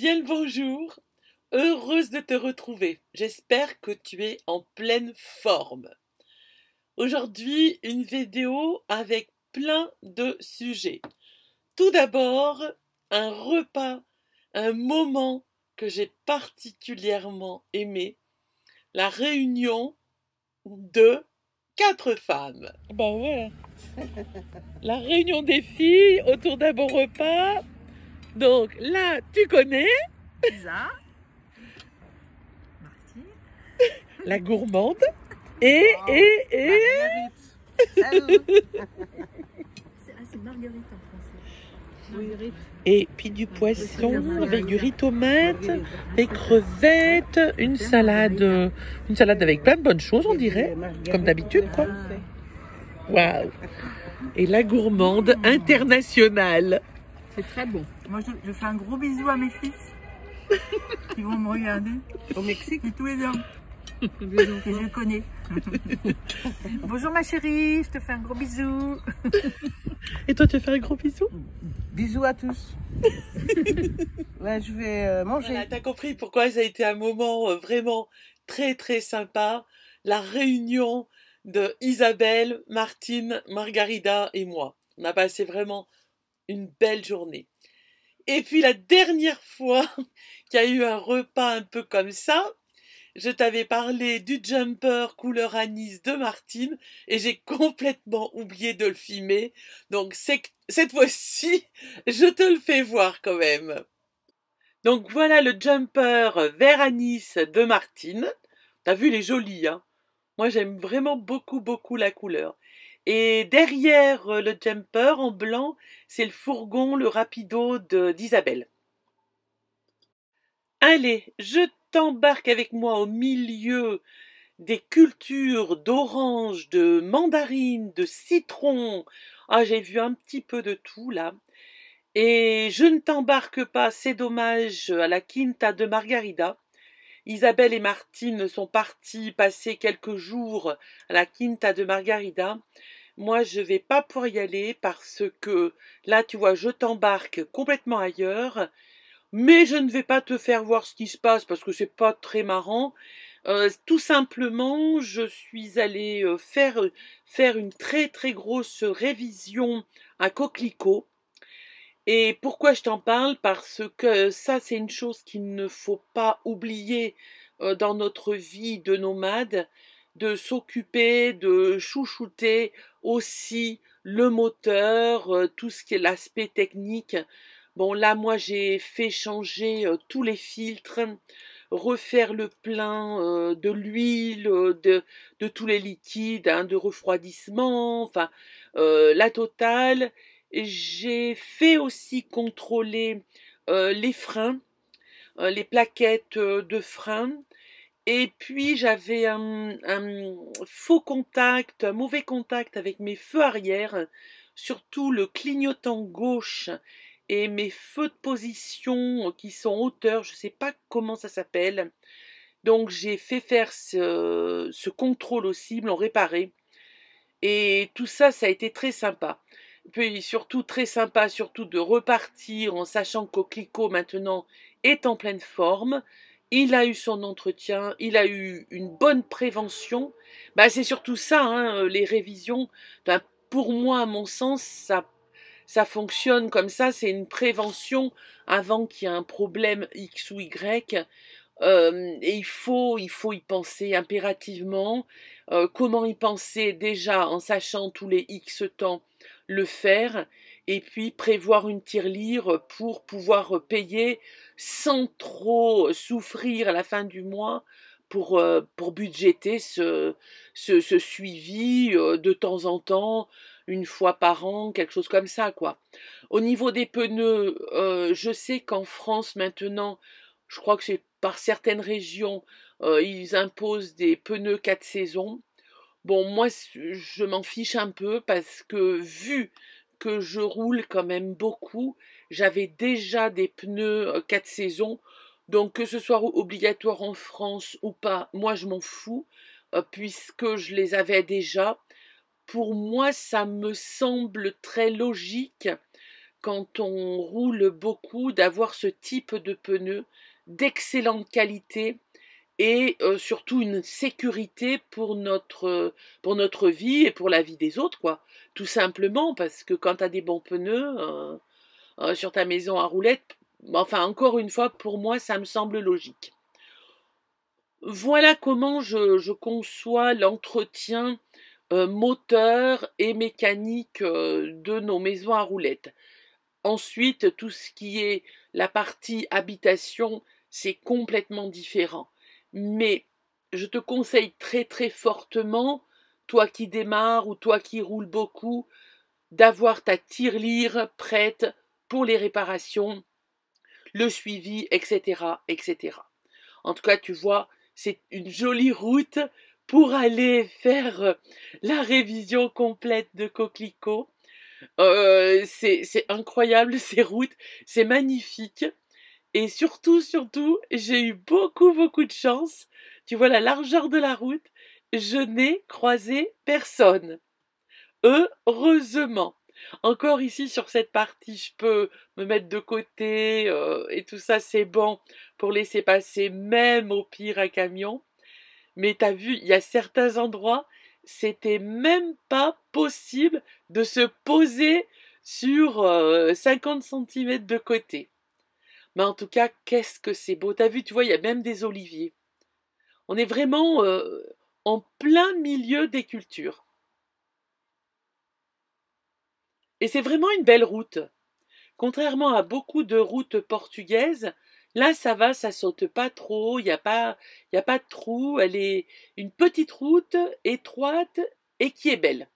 bien le bonjour. Heureuse de te retrouver. J'espère que tu es en pleine forme. Aujourd'hui, une vidéo avec plein de sujets. Tout d'abord, un repas, un moment que j'ai particulièrement aimé, la réunion de quatre femmes. Ben ouais. La réunion des filles autour d'un bon repas donc là, tu connais. Ça La gourmande. Et, et, et. Ah, c'est Marguerite en français. Marguerite. Et puis du poisson avec du riz tomate, des crevettes, une salade, une salade avec plein de bonnes choses, on dirait, comme d'habitude, quoi. Ah. Waouh Et la gourmande mm. internationale. C'est très bon. Moi, je, fais un gros bisou à mes fils qui vont me regarder. Au Mexique Et tous les hommes que je connais. Bonjour ma chérie, je te fais un gros bisou. Et toi, tu fais faire un gros bisou Bisous à tous. je vais euh, manger. T'as compris pourquoi ça a été un moment euh, vraiment très très sympa. La réunion de Isabelle, Martine, Margarida et moi. On a passé vraiment une belle journée. Et puis la dernière fois qu'il y a eu un repas un peu comme ça, je t'avais parlé du jumper couleur anis de Martine et j'ai complètement oublié de le filmer. Donc cette fois-ci, je te le fais voir quand même. Donc voilà le jumper vert anis de Martine. T'as vu, il est joli. Hein Moi, j'aime vraiment beaucoup, beaucoup la couleur. Et derrière euh, le jumper en blanc, c'est le fourgon, le rapido d'Isabelle. Allez, je t'embarque avec moi au milieu des cultures d'oranges, de mandarines, de citrons. Ah, j'ai vu un petit peu de tout là. Et je ne t'embarque pas, c'est dommage, à la Quinta de Margarida. Isabelle et Martine sont partis passer quelques jours à la Quinta de Margarida. Moi, je vais pas pour y aller parce que là, tu vois, je t'embarque complètement ailleurs. Mais je ne vais pas te faire voir ce qui se passe parce que c'est pas très marrant. Euh, tout simplement, je suis allée euh, faire, faire une très très grosse révision à Coquelicot et pourquoi je t'en parle Parce que ça, c'est une chose qu'il ne faut pas oublier euh, dans notre vie de nomade, de s'occuper, de chouchouter aussi le moteur, euh, tout ce qui est l'aspect technique. Bon, là, moi, j'ai fait changer euh, tous les filtres, refaire le plein de l'huile, de, tous les liquides, hein, de refroidissement, enfin, la totale. J'ai fait aussi contrôler euh, les freins, euh, les plaquettes euh, de freins. Et puis j'avais un, faux contact, un mauvais contact avec mes feux arrière, surtout le clignotant gauche et mes feux de position qui sont hauteur, je ne sais pas comment ça s'appelle. Donc j'ai fait faire ce, contrôle aussi, cible réparer. réparé. Et tout ça, ça a été très sympa puis surtout très sympa, surtout de repartir en sachant qu'Oclico maintenant est en pleine forme. Il a eu son entretien, il a eu une bonne prévention. Bah, c'est surtout ça, hein, euh, les révisions. pour moi, à mon sens, ça, ça fonctionne comme ça. C'est une prévention avant qu'il y ait un problème X ou Y. Euh, et il faut, il faut y penser impérativement. Euh, comment y penser déjà en sachant tous les X temps le faire et puis prévoir une tirelire pour pouvoir payer sans trop souffrir à la fin du mois pour, euh, pour budgéter ce, ce, suivi euh, de temps en temps, une fois par an, quelque chose comme ça. quoi. Au niveau des pneus, euh, je sais qu'en France maintenant, je crois que c'est par certaines régions, ils imposent des pneus quatre saisons. Bon, moi, je m'en fiche un peu parce que vu que je roule quand même beaucoup, j'avais déjà des pneus 4 euh, saisons. Donc que ce soit obligatoire en France ou pas, moi je m'en fous euh, puisque je les avais déjà. Pour moi, ça me semble très logique quand on roule beaucoup d'avoir ce type de pneus d'excellente qualité et euh, surtout une sécurité pour notre, euh, pour notre vie et pour la vie des autres, quoi. Tout simplement, parce que quand tu as des bons pneus euh, sur ta maison à roulettes, enfin, encore une fois, pour moi, ça me semble logique. Voilà comment je, je conçois l'entretien moteur et mécanique de nos maisons à roulettes. Ensuite, tout ce qui est la partie habitation, c'est complètement différent mais je te conseille très très fortement, toi qui démarres ou toi qui roules beaucoup, d'avoir ta tirelire prête pour les réparations, le suivi, etc., etc. En tout cas, tu vois, c'est une jolie route pour aller faire euh, la révision complète de Coquelicot. Euh, c'est incroyable ces routes, c'est magnifique. Et surtout, surtout, j'ai eu beaucoup, beaucoup de chance. Tu vois la largeur de la route, je n'ai croisé personne. Heureusement. Encore ici sur cette partie, je peux me mettre de côté euh, et tout ça, c'est bon pour laisser passer même au pire un camion. Mais as vu, il y a certains endroits, c'était même pas possible de se poser sur 50 euh, cm de côté. Mais en tout cas, qu'est-ce que c'est beau. T'as vu, tu vois, il y a même des oliviers. On est vraiment euh, en plein milieu des cultures. Et c'est vraiment une belle route. Contrairement à beaucoup de routes portugaises, là ça va, ça saute pas trop, il n'y a, pas, y a pas de trou, elle est une petite route étroite et qui est belle.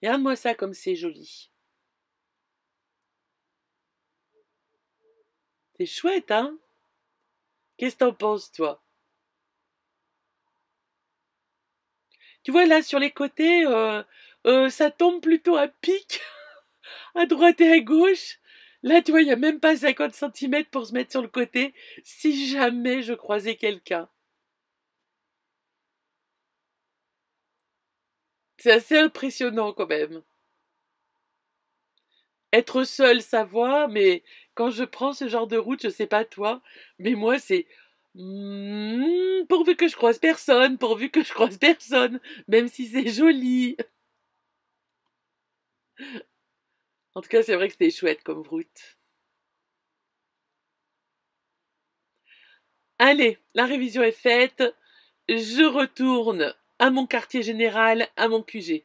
Regarde-moi ça comme c'est joli. C'est chouette, hein Qu'est-ce que t'en penses, toi Tu vois, là, sur les côtés, euh, euh, ça tombe plutôt à pic, à droite et à gauche. Là, tu vois, il n'y a même pas 50 cm pour se mettre sur le côté, si jamais je croisais quelqu'un. C'est assez impressionnant quand même. Être seul, ça va, mais quand je prends ce genre de route, je sais pas toi, mais moi c'est hmm, pourvu que je croise personne, pourvu que je croise personne, même si c'est joli. En tout cas, c'est vrai que c'était chouette comme route. Allez, la révision est faite. Je retourne à mon quartier général, à mon QG.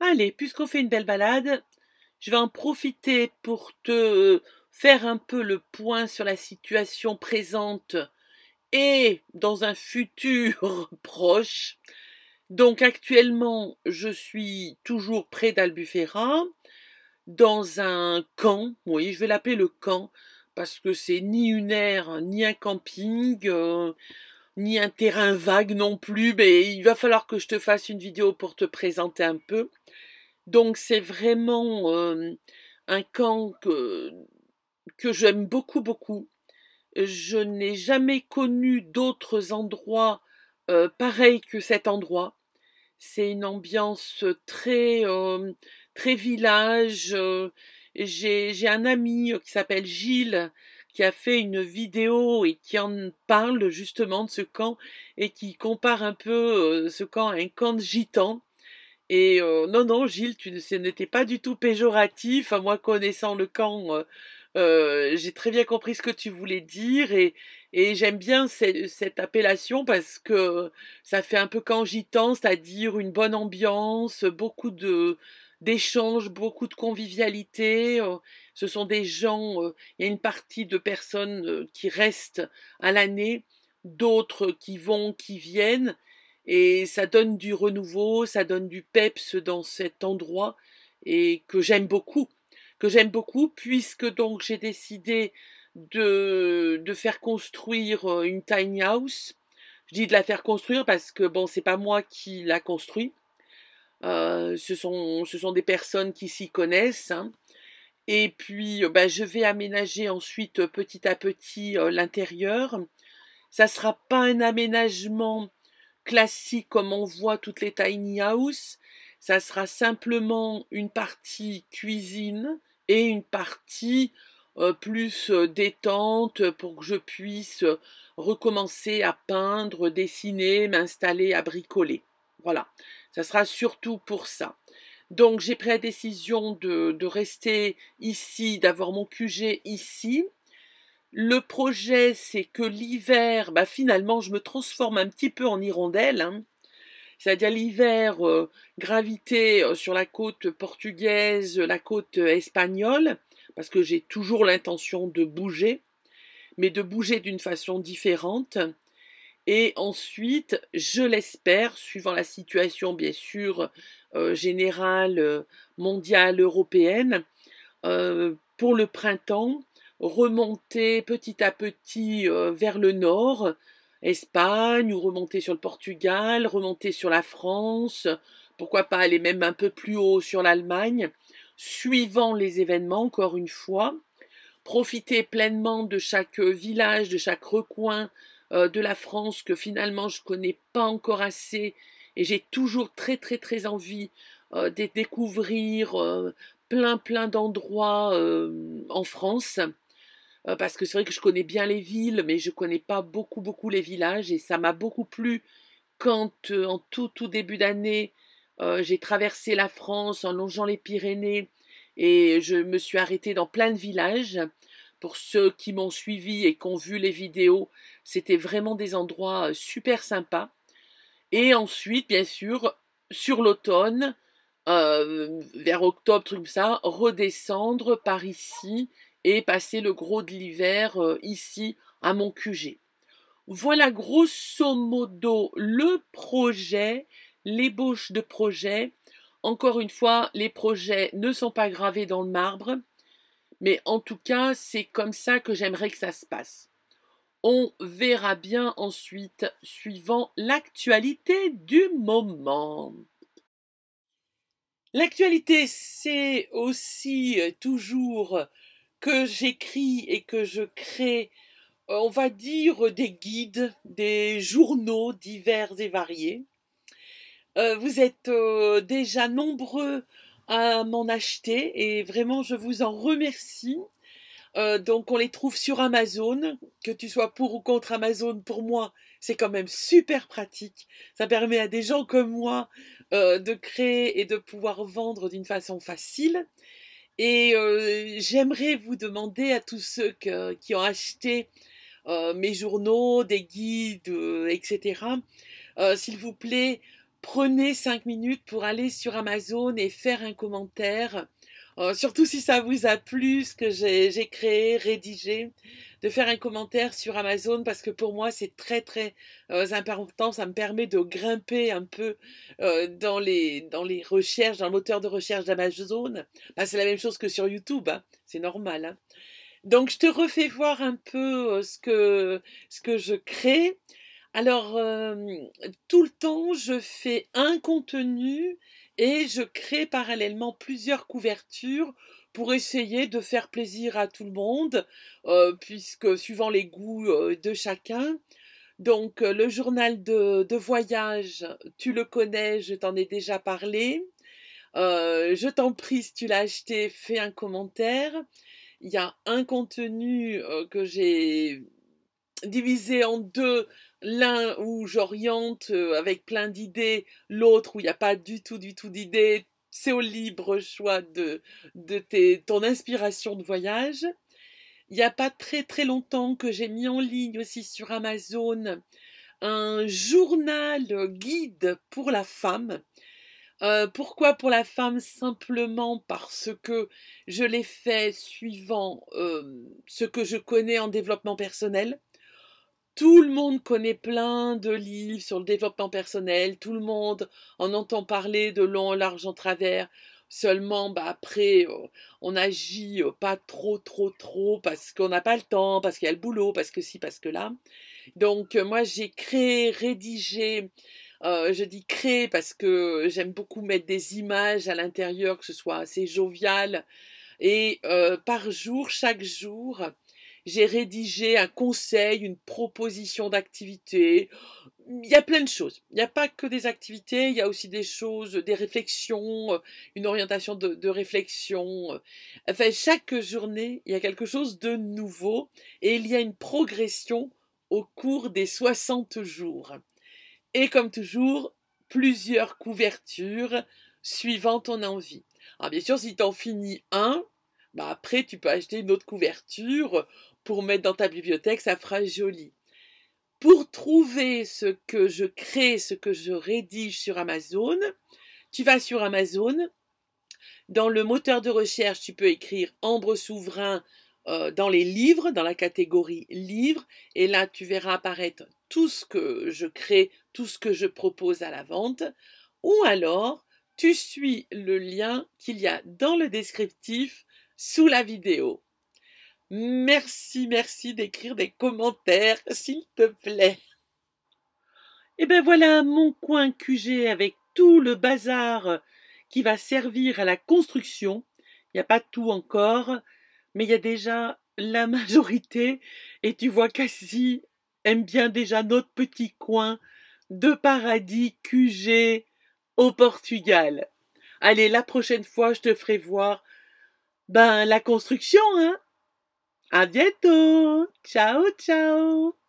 Allez, puisqu'on fait une belle balade, je vais en profiter pour te euh, faire un peu le point sur la situation présente et dans un futur proche. Donc actuellement, je suis toujours près d'Albufera, dans un camp, oui, je vais l'appeler le camp, parce que c'est ni une aire, ni un camping, euh, ni un terrain vague non plus, mais il va falloir que je te fasse une vidéo pour te présenter un peu. Donc c'est vraiment un camp que, que j'aime beaucoup, beaucoup. Je n'ai jamais connu d'autres endroits pareils que cet endroit. C'est une ambiance très, très village. J'ai un ami qui s'appelle Gilles qui a fait une vidéo et qui en parle justement de ce camp et qui compare un peu ce camp à un camp de gitans. Et euh, non, non, Gilles, tu, ce n'était pas du tout péjoratif. Moi, connaissant le camp, euh, euh, j'ai très bien compris ce que tu voulais dire. Et, j'aime bien cette, appellation parce que ça fait un peu camp c'est-à-dire une bonne ambiance, beaucoup de d'échanges, beaucoup de convivialité. Ce sont des gens, il y a une partie de personnes qui restent à l'année, d'autres qui vont, qui viennent, et ça donne du renouveau, ça donne du peps dans cet endroit et que j'aime beaucoup, que j'aime beaucoup puisque donc j'ai décidé de, de faire construire euh, une tiny house. Je dis de la faire construire parce que bon, c'est pas moi qui l'a construit. Euh, ce, sont, ce sont des personnes qui s'y connaissent. Hein. Et puis, ben, je vais aménager ensuite petit à petit l'intérieur. Ça sera pas un aménagement classique comme on voit toutes les tiny house, ça sera simplement une partie cuisine et une partie euh, plus euh, détente pour que je puisse euh, recommencer à peindre, dessiner, m'installer, à bricoler. Voilà, ça sera surtout pour ça. Donc j'ai pris la décision de, de rester ici, d'avoir mon QG ici. Le projet, c'est que l'hiver, bah, finalement, je me transforme un petit peu en hirondelle. Hein. C'est-à-dire l'hiver, euh, gravité euh, sur la côte portugaise, la côte euh, espagnole, parce que j'ai toujours l'intention de bouger, mais de bouger d'une façon différente. Et ensuite, je l'espère, suivant la situation bien sûr générale, mondiale, européenne, pour le printemps, remonter petit à petit euh, vers le nord, Espagne, ou remonter sur le Portugal, remonter sur la France, pourquoi pas aller même un peu plus haut sur l'Allemagne, suivant les événements encore une fois, profiter pleinement de chaque euh, village, de chaque recoin euh, de la France que finalement je connais pas encore assez et j'ai toujours très très très envie de découvrir plein plein d'endroits en France. Euh, parce que c'est vrai que je connais bien les villes, mais je ne connais pas beaucoup, beaucoup les villages, et ça m'a beaucoup plu quand, euh, en tout, tout début d'année, euh, j'ai traversé la France en longeant les Pyrénées, et je me suis arrêtée dans plein de villages. Pour ceux qui m'ont suivi et qui ont vu les vidéos, c'était vraiment des endroits super sympas. Et ensuite, bien sûr, sur l'automne, vers octobre, comme ça, redescendre par ici et passer le gros de l'hiver euh, ici à mon QG. Voilà grosso modo le projet, l'ébauche de projet. Encore une fois, les projets ne sont pas gravés dans le marbre, mais en tout cas, c'est comme ça que j'aimerais que ça se passe. On verra bien ensuite, suivant l'actualité du moment. L'actualité, c'est aussi euh, toujours que j'écris et que je crée, euh, on va dire, des guides, des journaux divers et variés. Euh, vous êtes euh, déjà nombreux à m'en acheter et vraiment je vous en remercie. donc on les trouve sur Amazon, que tu sois pour ou contre Amazon, pour moi c'est quand même super pratique. Ça permet à des gens comme moi de créer et de pouvoir vendre d'une façon facile. Et euh, j'aimerais vous demander à tous ceux qui ont acheté euh, mes journaux, des guides, euh, etc., s'il vous plaît, prenez cinq minutes pour aller sur Amazon et faire un commentaire Oh, surtout si ça vous a plu, ce que j'ai créé, rédigé, de faire un commentaire sur Amazon parce que pour moi c'est très très euh, important, ça me permet de grimper un peu euh, dans, les, dans les recherches, dans le moteur de recherche d'Amazon. Bah, c'est la même chose que sur YouTube, hein. c'est normal. Hein. Donc je te refais voir un peu euh, ce, que, ce que je crée. Alors, tout le temps, je fais un contenu et je crée parallèlement plusieurs couvertures pour essayer de faire plaisir à tout le monde, euh, puisque suivant les goûts euh, de chacun. Donc euh, le journal de, de, voyage, tu le connais, je t'en ai déjà parlé. je t'en prie, si tu l'as acheté, fais un commentaire. Il y a un contenu que j'ai divisé en deux, l'un où j'oriente euh, avec plein d'idées, l'autre où il n'y a pas du tout, du tout d'idées, c'est au libre choix de, de tes, ton inspiration de voyage. Il n'y a pas très très longtemps que j'ai mis en ligne aussi sur Amazon un journal guide pour la femme. Euh, pourquoi pour la femme Simplement parce que je l'ai fait suivant euh, ce que je connais en développement personnel. Tout le monde connaît plein de livres sur le développement personnel, tout le monde en entend parler de long, large, en travers. Seulement, bah, après, euh, on agit euh, pas trop, trop, trop parce qu'on n'a pas le temps, parce qu'il y a le boulot, parce que si, parce que là. Donc, euh, moi, j'ai créé, rédigé, je dis créé parce que j'aime beaucoup mettre des images à l'intérieur, que ce soit assez jovial. Et par jour, chaque jour, j'ai rédigé un conseil, une proposition d'activité. Il y a plein de choses. Il n'y a pas que des activités, il y a aussi des choses, des réflexions, une orientation de, réflexion. Enfin, chaque journée, il y a quelque chose de nouveau et il y a une progression au cours des 60 jours. Et comme toujours, plusieurs couvertures suivant ton envie. bien sûr, si tu en finis un, bah après tu peux acheter une autre couverture pour mettre dans ta bibliothèque, ça fera joli. Pour trouver ce que je crée, ce que je rédige sur Amazon, tu vas sur Amazon. Dans le moteur de recherche, tu peux écrire Ambre Souverain euh, dans les livres, dans la catégorie livres. Et là, tu verras apparaître tout ce que je crée, tout ce que je propose à la vente. Ou alors, tu suis le lien qu'il y a dans le descriptif sous la vidéo. Merci, merci d'écrire des commentaires, s'il te plaît. Eh ben voilà mon coin QG avec tout le bazar qui va servir à la construction. Il n'y a pas tout encore, mais il y a déjà la majorité. Et tu vois, Cassie aime bien déjà notre petit coin de paradis QG au Portugal. Allez, la prochaine fois, je te ferai voir ben la construction, hein A bientôt. Ciao, ciao.